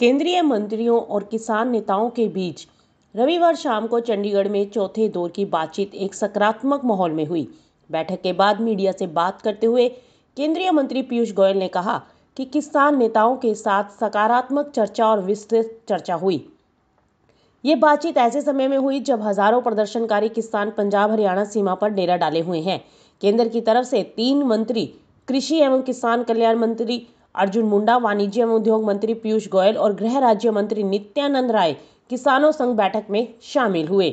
केंद्रीय मंत्रियों और किसान नेताओं के बीच रविवार शाम को चंडीगढ़ में चौथे दौर की बातचीत एक सकारात्मक माहौल में हुई बैठक के बाद मीडिया से बात करते हुए केंद्रीय मंत्री पीयूष गोयल ने कहा कि किसान नेताओं के साथ सकारात्मक चर्चा और विस्तृत चर्चा हुई ये बातचीत ऐसे समय में हुई जब हजारों प्रदर्शनकारी किसान पंजाब हरियाणा सीमा पर डेरा डाले हुए हैं केंद्र की तरफ से तीन मंत्री कृषि एवं किसान कल्याण मंत्री अर्जुन मुंडा वाणिज्य एवं उद्योग मंत्री पीयूष गोयल और गृह राज्य मंत्री नित्यानंद राय किसानों संघ बैठक में शामिल हुए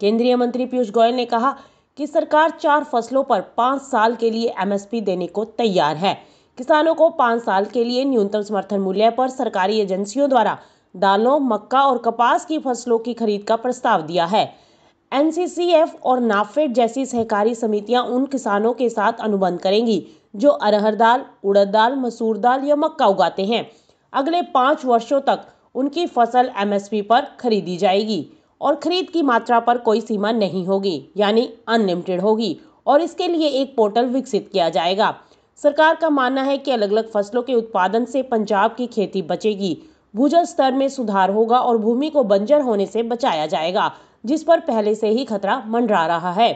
केंद्रीय मंत्री पीयूष गोयल ने कहा कि सरकार चार फसलों पर पाँच साल के लिए एमएसपी देने को तैयार है किसानों को पाँच साल के लिए न्यूनतम समर्थन मूल्य पर सरकारी एजेंसियों द्वारा दालों मक्का और कपास की फसलों की खरीद का प्रस्ताव दिया है एनसीसीएफ और नाफेड जैसी सहकारी समितियां उन किसानों के साथ अनुबंध करेंगी जो अरहर दाल उड़द दाल मसूर दाल या मक्का उगाते हैं अगले पाँच वर्षों तक उनकी फसल एमएसपी पर खरीदी जाएगी और खरीद की मात्रा पर कोई सीमा नहीं होगी यानी अनलिमिटेड होगी और इसके लिए एक पोर्टल विकसित किया जाएगा सरकार का मानना है कि अलग अलग फसलों के उत्पादन से पंजाब की खेती बचेगी भूजल स्तर में सुधार होगा और भूमि को बंजर होने से बचाया जाएगा जिस पर पहले से ही खतरा मंडरा रहा है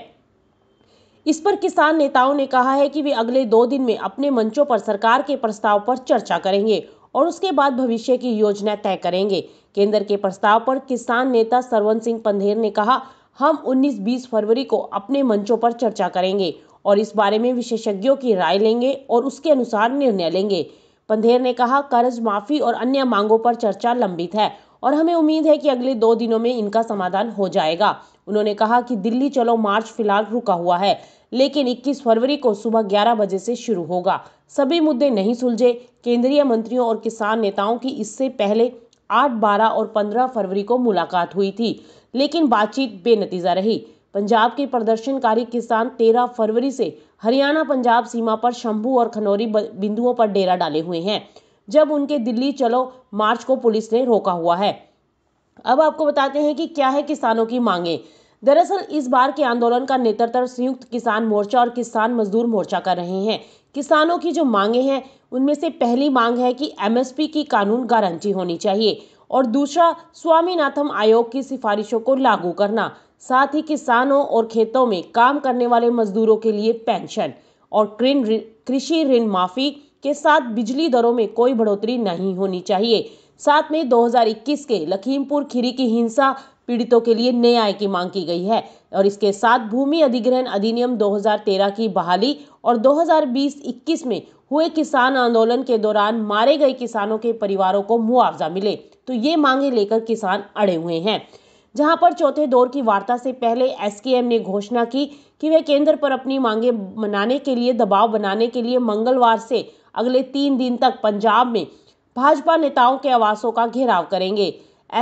इस पर किसान नेताओं ने कहा है कि वे अगले दो दिन में अपने मंचों पर सरकार के प्रस्ताव पर चर्चा करेंगे और उसके बाद भविष्य की योजना तय करेंगे केंद्र के प्रस्ताव पर किसान नेता सरवन सिंह पंधेर ने कहा हम 19-20 फरवरी को अपने मंचों पर चर्चा करेंगे और इस बारे में विशेषज्ञों की राय लेंगे और उसके अनुसार निर्णय लेंगे पंधेर ने कहा कर्ज माफी और अन्य मांगों पर चर्चा लंबित है और हमें उम्मीद है कि अगले दो दिनों में इनका समाधान हो जाएगा उन्होंने कहा कि दिल्ली चलो मार्च फिलहाल रुका हुआ है लेकिन 21 फरवरी को सुबह 11 बजे से शुरू होगा सभी मुद्दे नहीं सुलझे केंद्रीय मंत्रियों और किसान नेताओं की इससे पहले 8, 12 और 15 फरवरी को मुलाकात हुई थी लेकिन बातचीत बेनतीजा रही पंजाब के प्रदर्शनकारी किसान 13 फरवरी से हरियाणा पंजाब सीमा पर शंभू और खनौरी बिंदुओं पर डेरा डाले हुए हैं जब उनके दिल्ली चलो मार्च को पुलिस ने रोका हुआ है अब आपको बताते हैं कि क्या है किसानों की मांगे दरअसल इस बार के आंदोलन का नेतृत्व संयुक्त किसान मोर्चा और किसान मजदूर मोर्चा कर रहे हैं किसानों की जो मांगे हैं उनमें से पहली मांग है कि एमएसपी की कानून गारंटी होनी चाहिए और दूसरा स्वामीनाथन आयोग की सिफारिशों को लागू करना साथ ही किसानों और खेतों में काम करने वाले मजदूरों के लिए पेंशन और कृषि ऋण माफी के साथ बिजली दरों में कोई बढ़ोतरी नहीं होनी चाहिए साथ में 2021 के लखीमपुर खीरी की हिंसा पीड़ितों के लिए न्याय की मांग की गई है और इसके साथ भूमि अधिग्रहण अधिनियम 2013 की बहाली और 2020-21 में हुए किसान आंदोलन के दौरान मारे गए किसानों के परिवारों को मुआवजा मिले तो ये मांगे लेकर किसान अड़े हुए हैं जहां पर चौथे दौर की वार्ता से पहले एसकेएम ने घोषणा की कि वे केंद्र पर अपनी मांगे मनाने के लिए दबाव बनाने के लिए मंगलवार से अगले तीन दिन तक पंजाब में भाजपा नेताओं के आवासों का घेराव करेंगे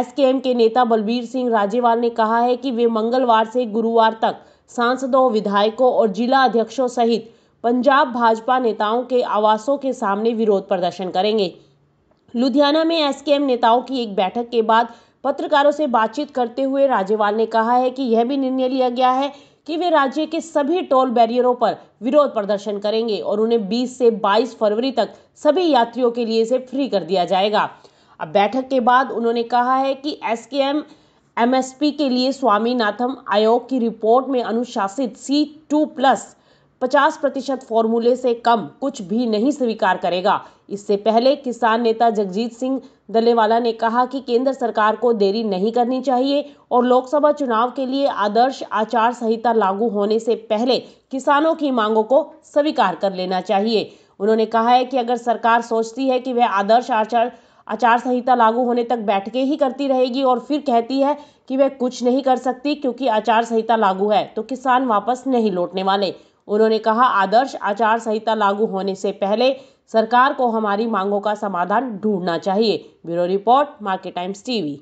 एसकेएम के नेता बलबीर सिंह राजेवाल ने कहा है कि वे मंगलवार से गुरुवार तक सांसदों विधायकों और जिला अध्यक्षों सहित पंजाब भाजपा नेताओं के आवासों के सामने विरोध प्रदर्शन करेंगे लुधियाना में एसकेएम नेताओं की एक बैठक के बाद पत्रकारों से बातचीत करते हुए राजेवाल ने कहा है कि यह भी निर्णय लिया गया है कि वे राज्य के सभी टोल बैरियरों पर विरोध प्रदर्शन करेंगे और उन्हें 20 से 22 फरवरी तक सभी यात्रियों के लिए इसे फ्री कर दिया जाएगा अब बैठक के बाद उन्होंने कहा है कि एस के एम एम एस पी के लिए स्वामीनाथन आयोग की रिपोर्ट में अनुशासित सी टू प्लस 50 प्रतिशत फॉर्मूले से कम कुछ भी नहीं स्वीकार करेगा इससे पहले किसान नेता जगजीत सिंह दलेवाला ने कहा कि केंद्र सरकार को देरी नहीं करनी चाहिए और लोकसभा चुनाव के लिए आदर्श आचार संहिता लागू होने से पहले किसानों की मांगों को स्वीकार कर लेना चाहिए उन्होंने कहा है कि अगर सरकार सोचती है कि वह आदर्श आचार आचार संहिता लागू होने तक बैठ के ही करती रहेगी और फिर कहती है कि वह कुछ नहीं कर सकती क्योंकि आचार संहिता लागू है तो किसान वापस नहीं लौटने वाले उन्होंने कहा आदर्श आचार संहिता लागू होने से पहले सरकार को हमारी मांगों का समाधान ढूंढना चाहिए bureau report market times TV